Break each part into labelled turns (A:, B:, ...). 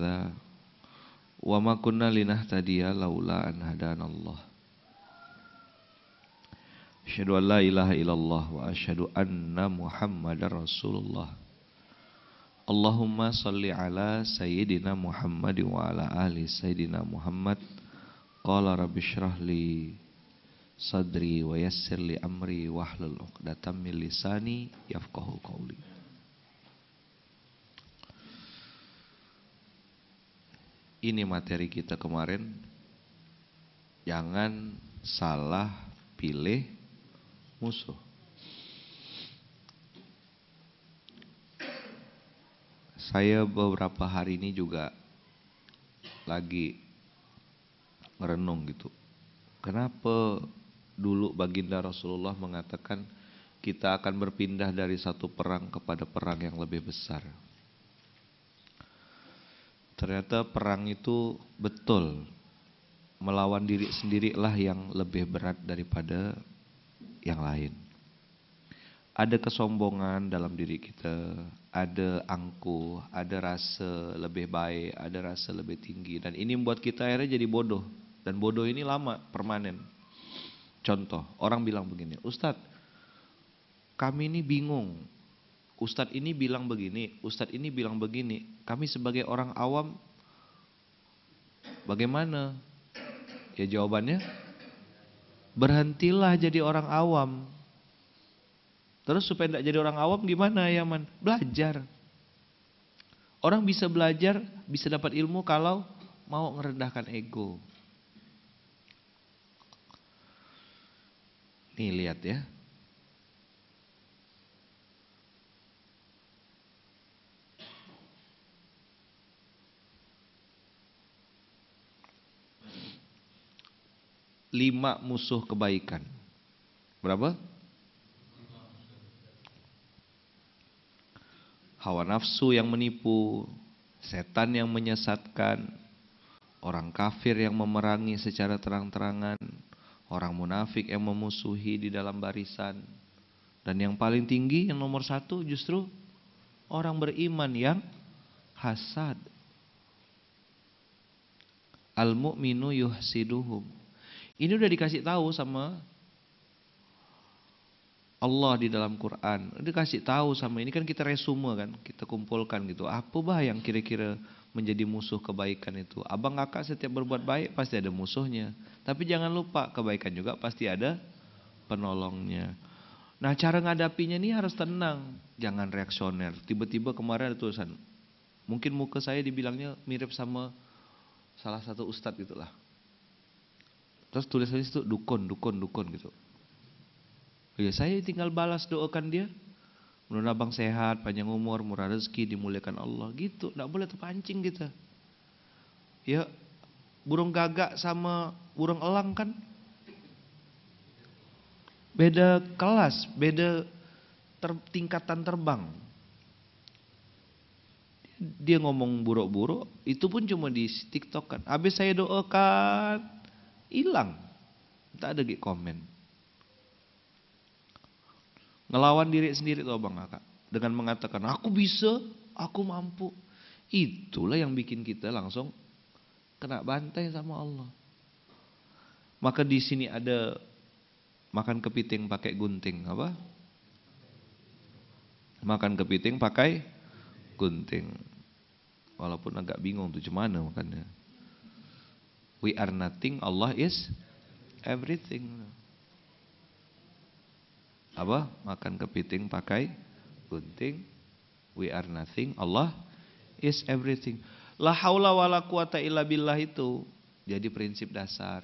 A: hadza wa ma kunna linahtadiya laula an hadanallah Allah. Asyhadu an la ilaha illallah wa asyhadu anna Muhammadar Rasulullah. Allahumma salli ala sayyidina Muhammad wa ala ali sayyidina Muhammad. Qala rabbi shrah li sadri wa yassir li amri wahlul 'uqdatam min lisani yafqahu qawli. ini materi kita kemarin jangan salah pilih musuh saya beberapa hari ini juga lagi merenung gitu kenapa dulu baginda Rasulullah mengatakan kita akan berpindah dari satu perang kepada perang yang lebih besar Ternyata perang itu betul melawan diri sendirilah yang lebih berat daripada yang lain. Ada kesombongan dalam diri kita, ada angkuh, ada rasa lebih baik, ada rasa lebih tinggi dan ini membuat kita akhirnya jadi bodoh dan bodoh ini lama, permanen. Contoh, orang bilang begini, "Ustadz, kami ini bingung Ustadz ini bilang begini, Ustadz ini bilang begini. Kami sebagai orang awam bagaimana? Ya jawabannya berhentilah jadi orang awam. Terus supaya tidak jadi orang awam gimana ya man? Belajar. Orang bisa belajar, bisa dapat ilmu kalau mau merendahkan ego. Nih lihat ya, lima musuh kebaikan. Berapa? Hawa nafsu yang menipu, setan yang menyesatkan, orang kafir yang memerangi secara terang-terangan, orang munafik yang memusuhi di dalam barisan, dan yang paling tinggi, yang nomor satu justru orang beriman yang hasad. Al-mu'minu yuhsiduhum ini udah dikasih tahu sama Allah di dalam Quran. Udah dikasih tahu sama ini kan kita resume kan, kita kumpulkan gitu. Apa bah yang kira-kira menjadi musuh kebaikan itu? Abang kakak setiap berbuat baik pasti ada musuhnya. Tapi jangan lupa kebaikan juga pasti ada penolongnya. Nah cara ngadapinya ini harus tenang, jangan reaksioner. Tiba-tiba kemarin ada tulisan, mungkin muka saya dibilangnya mirip sama salah satu ustadz gitulah. Terus tulis itu dukun, dukun, dukun gitu. Ya saya tinggal balas doakan dia. Menurut abang sehat, panjang umur, murah rezeki, dimuliakan Allah. Gitu, gak boleh terpancing kita. Ya, burung gagak sama burung elang kan. Beda kelas, beda ter, tingkatan terbang. Dia ngomong buruk-buruk, itu pun cuma di TikTok kan. Habis saya doakan, hilang. Tak ada di komen. Ngelawan diri sendiri tuh Bang Kakak dengan mengatakan aku bisa, aku mampu. Itulah yang bikin kita langsung kena bantai sama Allah. Maka di sini ada makan kepiting pakai gunting apa? Makan kepiting pakai gunting. Walaupun agak bingung tuh gimana makannya. We are nothing, Allah is everything. Apa? Makan kepiting pakai gunting. We are nothing, Allah is everything. La haula wala quwata illa billah itu jadi prinsip dasar.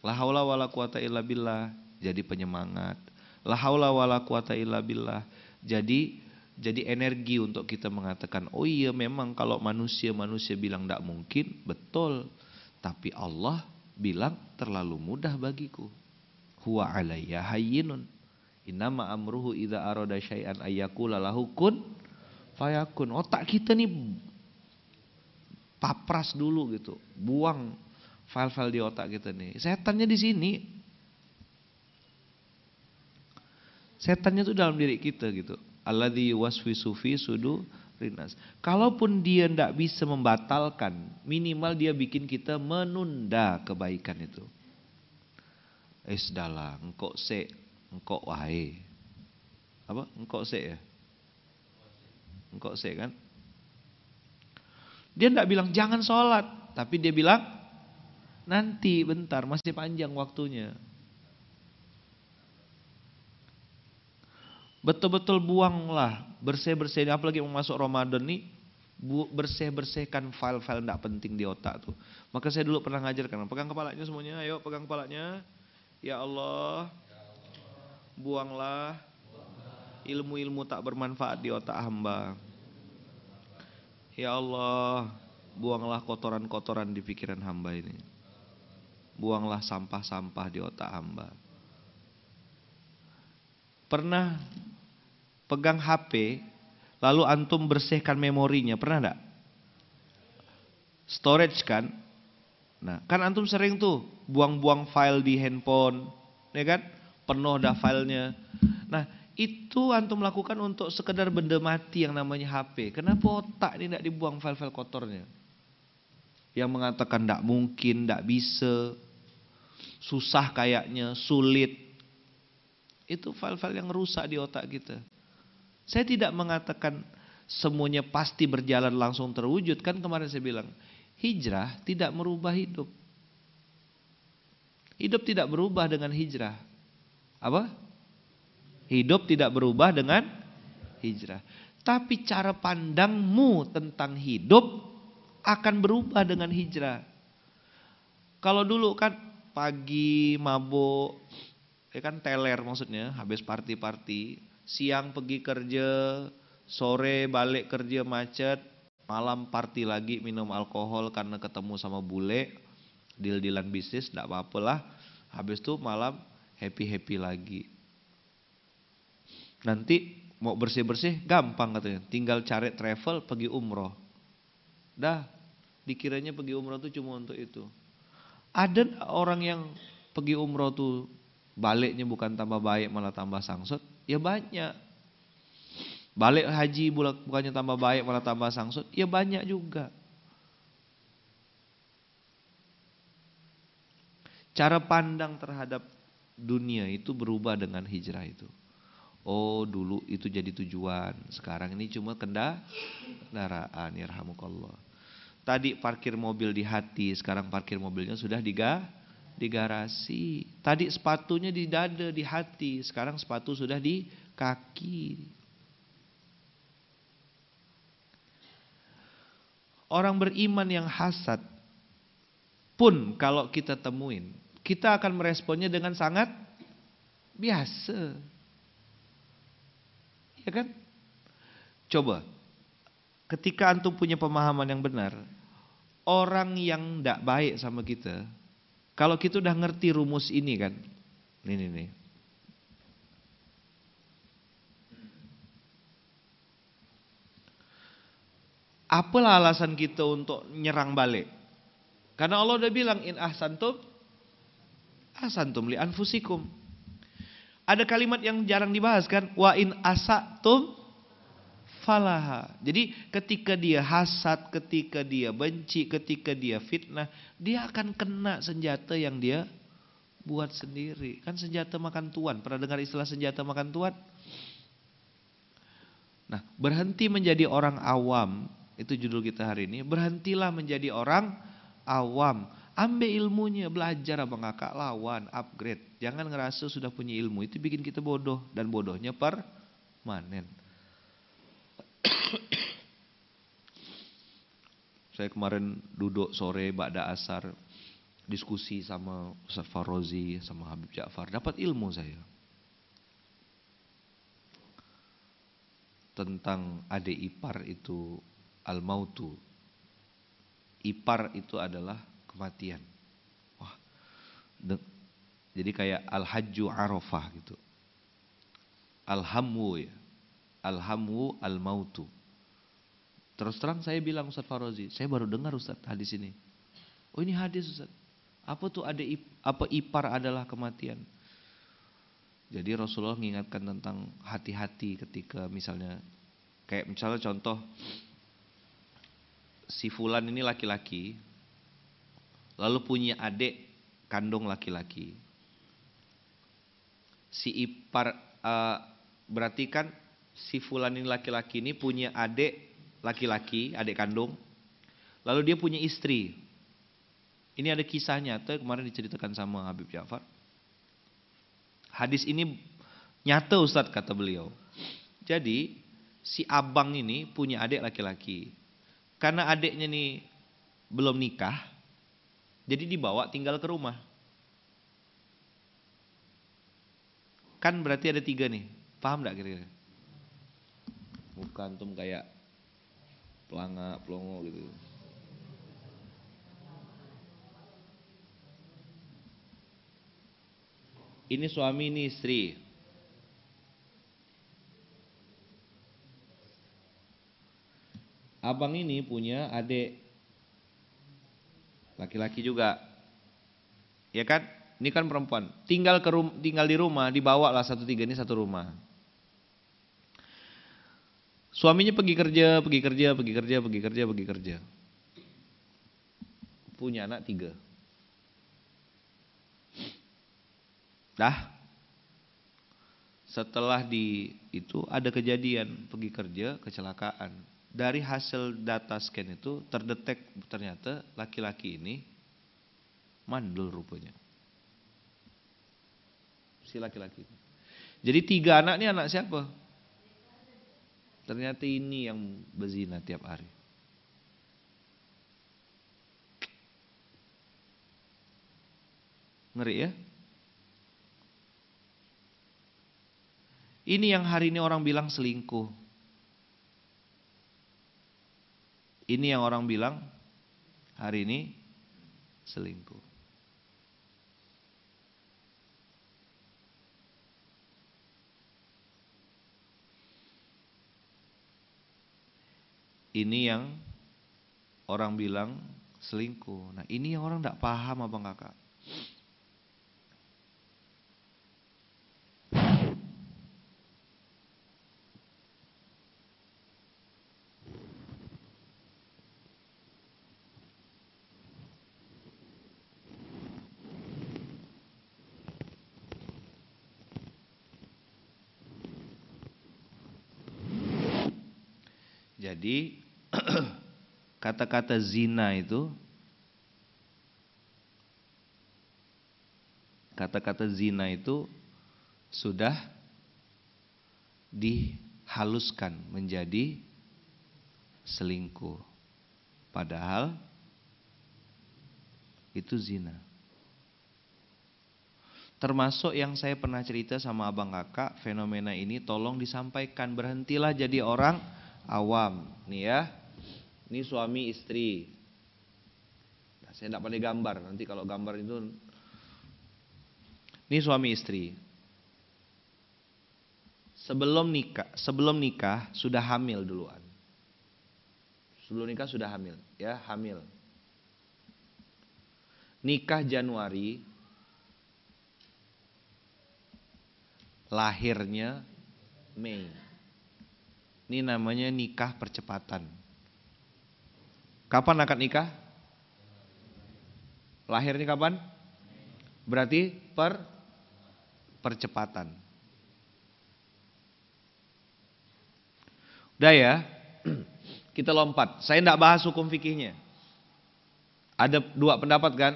A: La haula wala quwata illa billah jadi penyemangat. La haula wala quwata illa billah jadi jadi energi untuk kita mengatakan oh iya memang kalau manusia manusia bilang tidak mungkin betul tapi Allah bilang terlalu mudah bagiku. Huwa alayya hayyinun. inama amruhu idza arada syai'an ayyakula lahu kun fayakun. Otak kita nih papras dulu gitu. Buang file-file di otak kita nih. Setannya di sini. Setannya tuh dalam diri kita gitu. Alladhi waswisu fi sudu Rinas. Kalaupun dia tidak bisa membatalkan, minimal dia bikin kita menunda kebaikan itu. Eh sudahlah, engkau se, engkau wahai. Apa? Engkau se ya? Engkau se kan? Dia tidak bilang jangan sholat, tapi dia bilang nanti bentar masih panjang waktunya. Betul-betul buanglah bersih-bersih. Apalagi mau masuk Ramadan nih bersih-bersihkan file-file tidak penting di otak tuh. Maka saya dulu pernah ngajarkan, pegang kepalanya semuanya, ayo pegang kepalanya. Ya Allah, buanglah ilmu-ilmu tak bermanfaat di otak hamba. Ya Allah, buanglah kotoran-kotoran di pikiran hamba ini. Buanglah sampah-sampah di otak hamba. Pernah pegang HP, lalu antum bersihkan memorinya, pernah enggak? Storage kan? Nah, kan antum sering tuh buang-buang file di handphone, ya kan? Penuh dah filenya. Nah, itu antum lakukan untuk sekedar benda mati yang namanya HP. Kenapa otak ini tidak dibuang file-file kotornya? Yang mengatakan tidak mungkin, tidak bisa, susah kayaknya, sulit. Itu file-file yang rusak di otak kita. Saya tidak mengatakan semuanya pasti berjalan langsung terwujud. Kan kemarin saya bilang, hijrah tidak merubah hidup. Hidup tidak berubah dengan hijrah. Apa? Hidup tidak berubah dengan hijrah. Tapi cara pandangmu tentang hidup akan berubah dengan hijrah. Kalau dulu kan pagi mabuk, ya kan teler maksudnya, habis party-party, siang pergi kerja, sore balik kerja macet, malam party lagi minum alkohol karena ketemu sama bule, deal-dealan bisnis, tidak apa-apa lah. Habis itu malam happy-happy lagi. Nanti mau bersih-bersih gampang katanya, tinggal cari travel pergi umroh. Dah, dikiranya pergi umroh tuh cuma untuk itu. Ada orang yang pergi umroh tuh baliknya bukan tambah baik malah tambah sangsut, Ya banyak. Balik haji bukannya tambah baik malah tambah sangsut. Ya banyak juga. Cara pandang terhadap dunia itu berubah dengan hijrah itu. Oh dulu itu jadi tujuan. Sekarang ini cuma kendaraan. Ya Tadi parkir mobil di hati. Sekarang parkir mobilnya sudah digah, di garasi. Tadi sepatunya di dada, di hati. Sekarang sepatu sudah di kaki. Orang beriman yang hasad pun kalau kita temuin, kita akan meresponnya dengan sangat biasa. Ya kan? Coba, ketika antum punya pemahaman yang benar, orang yang tidak baik sama kita, kalau kita udah ngerti rumus ini kan. Ini nih. Apalah alasan kita untuk nyerang balik? Karena Allah udah bilang in ahsantum ahsantum li anfusikum. Ada kalimat yang jarang dibahas kan? Wa in asatum falaha. Jadi ketika dia hasad, ketika dia benci, ketika dia fitnah, dia akan kena senjata yang dia buat sendiri. Kan senjata makan tuan. Pernah dengar istilah senjata makan tuan? Nah, berhenti menjadi orang awam, itu judul kita hari ini. Berhentilah menjadi orang awam. Ambil ilmunya, belajar abang kakak, lawan, upgrade. Jangan ngerasa sudah punya ilmu, itu bikin kita bodoh. Dan bodohnya permanen. Saya kemarin duduk sore Ba'da Asar diskusi sama Ustaz Farozi, sama Habib Ja'far, dapat ilmu saya. Tentang adik ipar itu al-mautu. Ipar itu adalah kematian. Wah. Jadi kayak al-hajju arafah gitu. al-hamwu ya Alhamu al-mautu. Terus terang saya bilang Ustaz Farozi, saya baru dengar Ustaz hadis ini. Oh ini hadis Ustaz. Apa tuh ada apa ipar adalah kematian? Jadi Rasulullah mengingatkan tentang hati-hati ketika misalnya kayak misalnya contoh si fulan ini laki-laki lalu punya adik kandung laki-laki. Si ipar uh, berarti kan si fulan ini laki-laki ini punya adik laki-laki, adik kandung. Lalu dia punya istri. Ini ada kisah nyata kemarin diceritakan sama Habib Ja'far. Hadis ini nyata Ustadz kata beliau. Jadi si abang ini punya adik laki-laki. Karena adiknya nih belum nikah, jadi dibawa tinggal ke rumah. Kan berarti ada tiga nih, paham gak kira-kira? muka antum kayak pelanga pelongo gitu ini suami ini istri abang ini punya adik laki-laki juga ya kan ini kan perempuan tinggal ke tinggal di rumah dibawa lah satu tiga ini satu rumah Suaminya pergi kerja, pergi kerja, pergi kerja, pergi kerja, pergi kerja. Punya anak tiga. Dah. Setelah di itu ada kejadian pergi kerja kecelakaan. Dari hasil data scan itu terdetek ternyata laki-laki ini mandul rupanya. Si laki-laki. Jadi tiga anak ini anak siapa? Ternyata ini yang berzina tiap hari. Ngeri ya? Ini yang hari ini orang bilang selingkuh. Ini yang orang bilang hari ini selingkuh. Ini yang orang bilang selingkuh. Nah ini yang orang tidak paham abang kakak. Jadi kata-kata zina itu kata-kata zina itu sudah dihaluskan menjadi selingkuh. Padahal itu zina. Termasuk yang saya pernah cerita sama abang kakak, fenomena ini tolong disampaikan. Berhentilah jadi orang awam. Nih ya, ini suami istri. Nah, saya tidak pandai gambar. Nanti kalau gambar itu. Ini suami istri. Sebelum nikah, sebelum nikah sudah hamil duluan. Sebelum nikah sudah hamil, ya hamil. Nikah Januari, lahirnya Mei. Ini namanya nikah percepatan. Kapan akan nikah? Lahirnya kapan? Berarti per percepatan. Udah ya, kita lompat. Saya tidak bahas hukum fikihnya. Ada dua pendapat kan?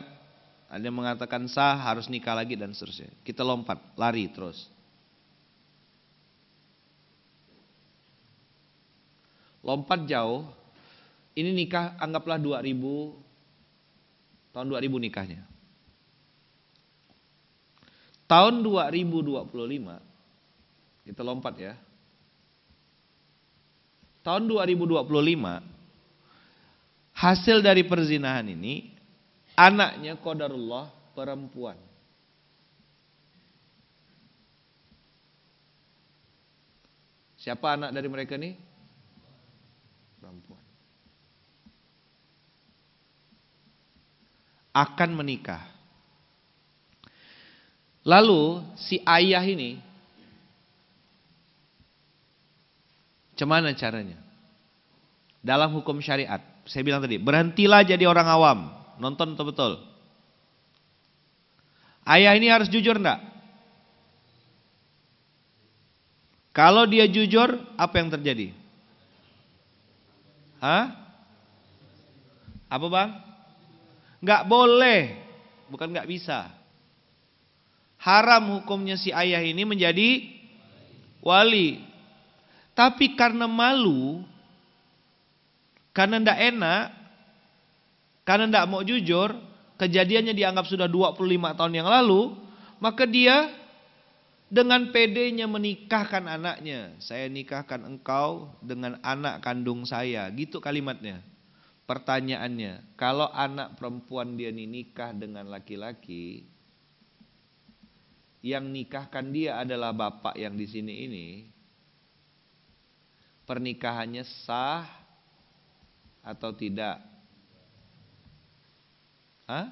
A: Ada yang mengatakan sah, harus nikah lagi dan seterusnya. Kita lompat, lari terus. Lompat jauh, ini nikah anggaplah 2000 tahun 2000 nikahnya. Tahun 2025 kita lompat ya. Tahun 2025 hasil dari perzinahan ini anaknya kodarullah perempuan. Siapa anak dari mereka nih? Perempuan. akan menikah. Lalu si ayah ini, cemana caranya? Dalam hukum syariat, saya bilang tadi, berhentilah jadi orang awam, nonton betul-betul. Ayah ini harus jujur enggak? Kalau dia jujur, apa yang terjadi? Hah? Apa bang? Gak boleh, bukan gak bisa. Haram hukumnya si ayah ini menjadi wali. Tapi karena malu, karena ndak enak, karena ndak mau jujur, kejadiannya dianggap sudah 25 tahun yang lalu, maka dia dengan pedenya menikahkan anaknya. Saya nikahkan engkau dengan anak kandung saya, gitu kalimatnya. Pertanyaannya, kalau anak perempuan dia ini nikah dengan laki-laki, yang nikahkan dia adalah bapak yang di sini ini, pernikahannya sah atau tidak? Hah?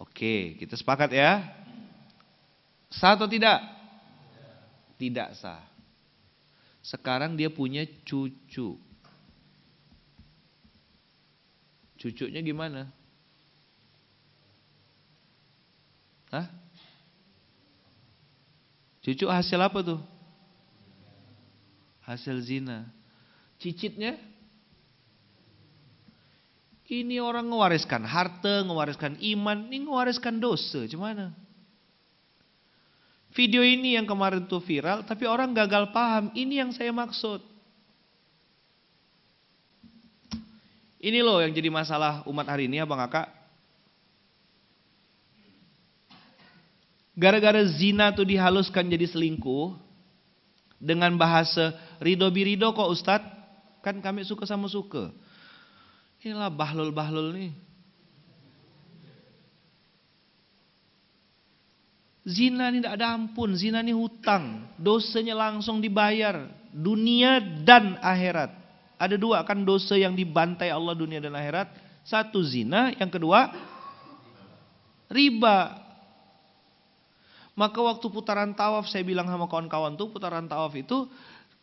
A: Oke, kita sepakat ya. Sah atau tidak? Tidak sah. Sekarang dia punya cucu. Cucunya gimana? Hah? Cucu hasil apa tuh? Hasil zina. Cicitnya? Ini orang mewariskan harta, mewariskan iman, ini mewariskan dosa. gimana? Video ini yang kemarin tuh viral, tapi orang gagal paham. Ini yang saya maksud. Ini loh yang jadi masalah umat hari ini abang kakak. Gara-gara zina tuh dihaluskan jadi selingkuh. Dengan bahasa ridho birido kok ustad. Kan kami suka sama suka. Inilah bahlul-bahlul nih. Zina ini tidak ada ampun, zina ini hutang. Dosanya langsung dibayar, dunia dan akhirat. Ada dua kan dosa yang dibantai Allah dunia dan akhirat. Satu zina, yang kedua riba. Maka waktu putaran tawaf saya bilang sama kawan-kawan tuh putaran tawaf itu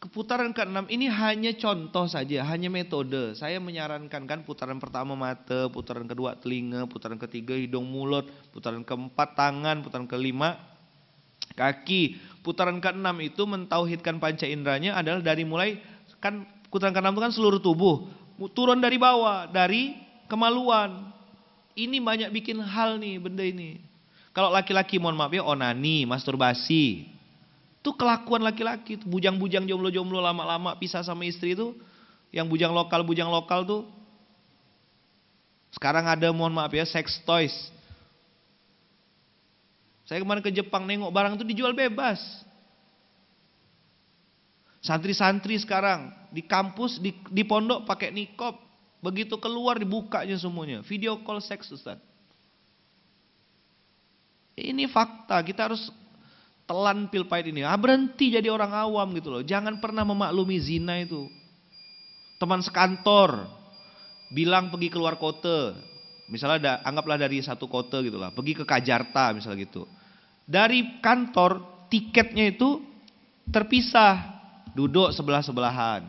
A: keputaran ke-6 ini hanya contoh saja, hanya metode. Saya menyarankan kan putaran pertama mata, putaran kedua telinga, putaran ketiga hidung mulut, putaran keempat tangan, putaran kelima kaki. Putaran ke-6 itu mentauhidkan panca inderanya adalah dari mulai kan Kutaran keenam itu kan seluruh tubuh. Turun dari bawah, dari kemaluan. Ini banyak bikin hal nih benda ini. Kalau laki-laki mohon maaf ya onani, masturbasi. Itu kelakuan laki-laki, bujang-bujang jomblo-jomblo lama-lama pisah sama istri itu yang bujang lokal bujang lokal tuh sekarang ada mohon maaf ya sex toys saya kemarin ke Jepang nengok barang itu dijual bebas Santri-santri sekarang di kampus, di, di pondok pakai nikop. Begitu keluar dibukanya semuanya. Video call seks Ustaz. Ini fakta, kita harus telan pil pahit ini. Ah, berhenti jadi orang awam gitu loh. Jangan pernah memaklumi zina itu. Teman sekantor bilang pergi keluar kota. Misalnya ada, anggaplah dari satu kota gitu lah. Pergi ke Kajarta misalnya gitu. Dari kantor tiketnya itu terpisah duduk sebelah-sebelahan.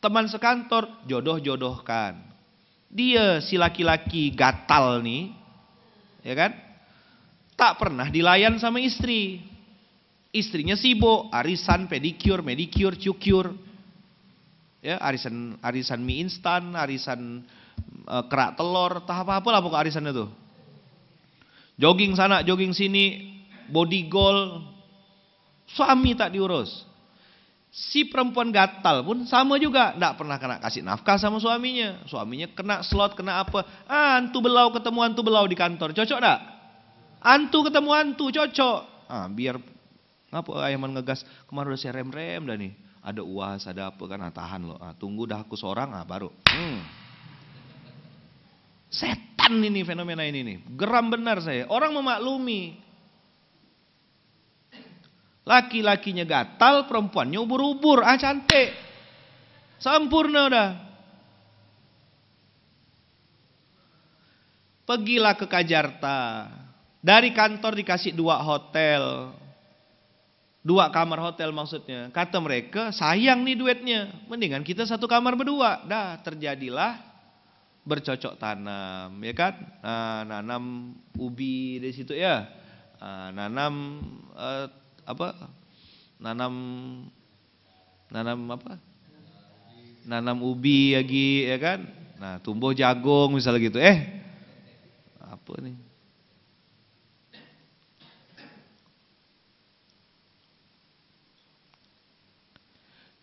A: Teman sekantor jodoh-jodohkan. Dia si laki-laki gatal nih, ya kan? Tak pernah dilayan sama istri. Istrinya sibuk, arisan, pedikur, medikur, cukur. Ya, arisan arisan mie instan, arisan e, kerak telur, tahap apa lah pokok arisan itu. Jogging sana, jogging sini, body goal. Suami tak diurus. Si perempuan gatal pun sama juga. Tidak pernah kena kasih nafkah sama suaminya. Suaminya kena slot, kena apa. Ah, antu belau ketemu antu belau di kantor. Cocok tak? Antu ketemu antu, cocok. Ah, biar ngapa ayaman ngegas. Kemarin udah saya rem-rem dah nih. Ada uas, ada apa kan. Ah, tahan loh. Ah, tunggu dah aku seorang, ah, baru. Hmm. Setan ini fenomena ini nih. Geram benar saya. Orang memaklumi. Laki-lakinya gatal, perempuan ubur-ubur. Ah cantik. Sempurna dah. Pergilah ke Kajarta. Dari kantor dikasih dua hotel. Dua kamar hotel maksudnya. Kata mereka, sayang nih duitnya. Mendingan kita satu kamar berdua. Dah, terjadilah bercocok tanam, ya kan? Nah, nanam ubi di situ ya. Nah, nanam uh, apa nanam nanam apa nanam ubi lagi ya kan nah tumbuh jagung misalnya gitu eh apa nih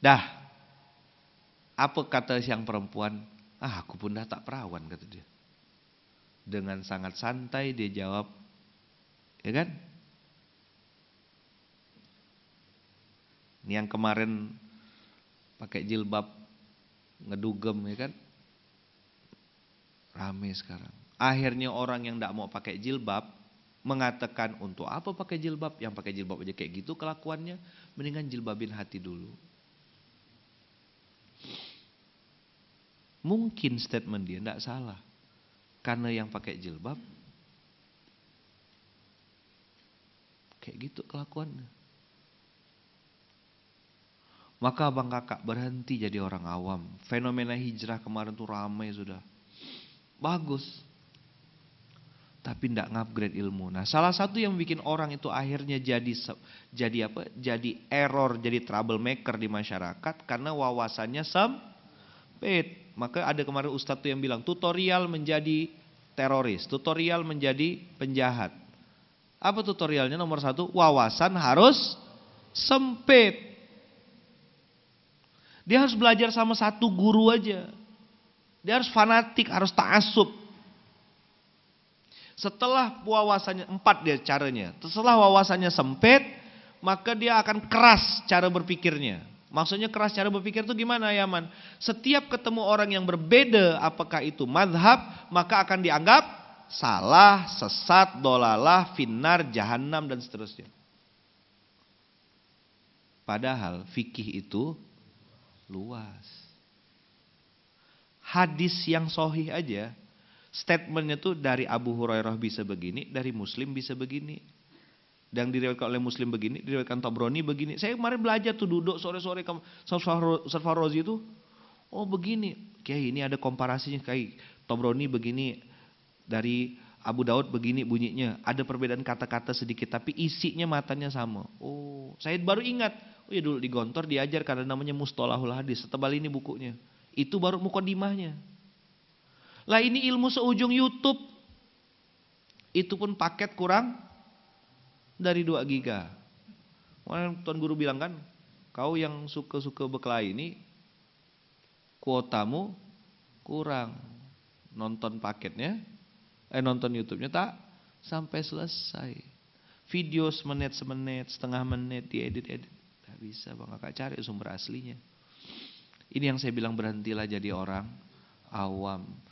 A: dah apa kata siang perempuan ah aku pun dah tak perawan kata dia dengan sangat santai dia jawab ya kan Ini yang kemarin pakai jilbab ngedugem ya kan. Rame sekarang. Akhirnya orang yang tidak mau pakai jilbab mengatakan untuk apa pakai jilbab? Yang pakai jilbab aja kayak gitu kelakuannya. Mendingan jilbabin hati dulu. Mungkin statement dia tidak salah. Karena yang pakai jilbab kayak gitu kelakuannya. Maka abang kakak berhenti jadi orang awam. Fenomena hijrah kemarin tuh ramai sudah. Bagus. Tapi tidak ngupgrade ilmu. Nah, salah satu yang bikin orang itu akhirnya jadi jadi apa? Jadi error, jadi troublemaker di masyarakat karena wawasannya sempit. Maka ada kemarin ustadz tuh yang bilang tutorial menjadi teroris, tutorial menjadi penjahat. Apa tutorialnya nomor satu? Wawasan harus sempit. Dia harus belajar sama satu guru aja. Dia harus fanatik, harus ta'asub. Setelah wawasannya, empat dia caranya. Setelah wawasannya sempit, maka dia akan keras cara berpikirnya. Maksudnya keras cara berpikir itu gimana Yaman? Setiap ketemu orang yang berbeda apakah itu madhab, maka akan dianggap salah, sesat, dolalah, finar, jahanam dan seterusnya. Padahal fikih itu luas. Hadis yang sohih aja, statementnya tuh dari Abu Hurairah bisa begini, dari Muslim bisa begini. Dan diriwayatkan oleh Muslim begini, diriwayatkan Tobroni begini. Saya kemarin belajar tuh duduk sore-sore ke Sarfarozi itu. Oh begini, kayak ini ada komparasinya kayak Tobroni begini, dari Abu Daud begini bunyinya. Ada perbedaan kata-kata sedikit tapi isinya matanya sama. Oh, saya baru ingat Oh Ya dulu di Gontor diajar karena namanya Mustolahul Hadis. Setebal ini bukunya. Itu baru mukodimahnya. Lah ini ilmu seujung Youtube. Itu pun paket kurang dari 2 giga. Kemarin Tuan Guru bilang kan, kau yang suka-suka bekelai ini, kuotamu kurang. Nonton paketnya, eh nonton Youtubenya tak sampai selesai. Video semenit, semenit, setengah menit diedit-edit bisa bang kakak cari sumber aslinya. Ini yang saya bilang berhentilah jadi orang awam.